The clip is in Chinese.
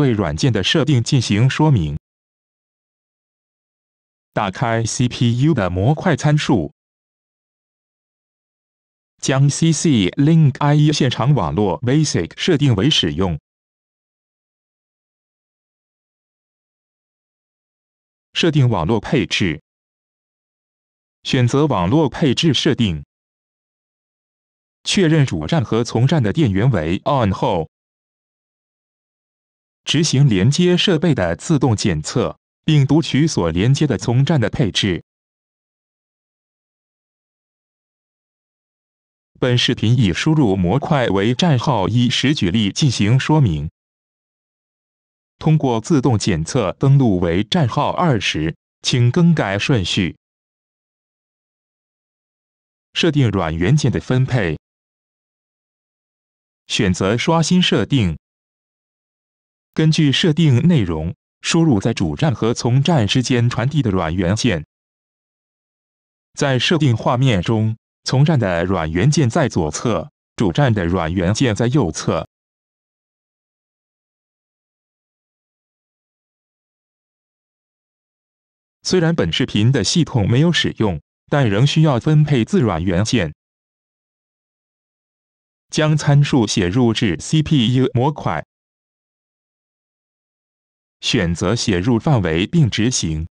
对软件的设定进行说明。打开 CPU 的模块参数，将 CC Link IE 现场网络 Basic 设定为使用。设定网络配置，选择网络配置设定，确认主站和从站的电源为 On 后。执行连接设备的自动检测，并读取所连接的从站的配置。本视频以输入模块为站号一时举例进行说明。通过自动检测登录为站号二时，请更改顺序。设定软元件的分配，选择刷新设定。根据设定内容，输入在主站和从站之间传递的软元件。在设定画面中，从站的软元件在左侧，主站的软元件在右侧。虽然本视频的系统没有使用，但仍需要分配自软元件，将参数写入至 CPU 模块。选择写入范围并执行。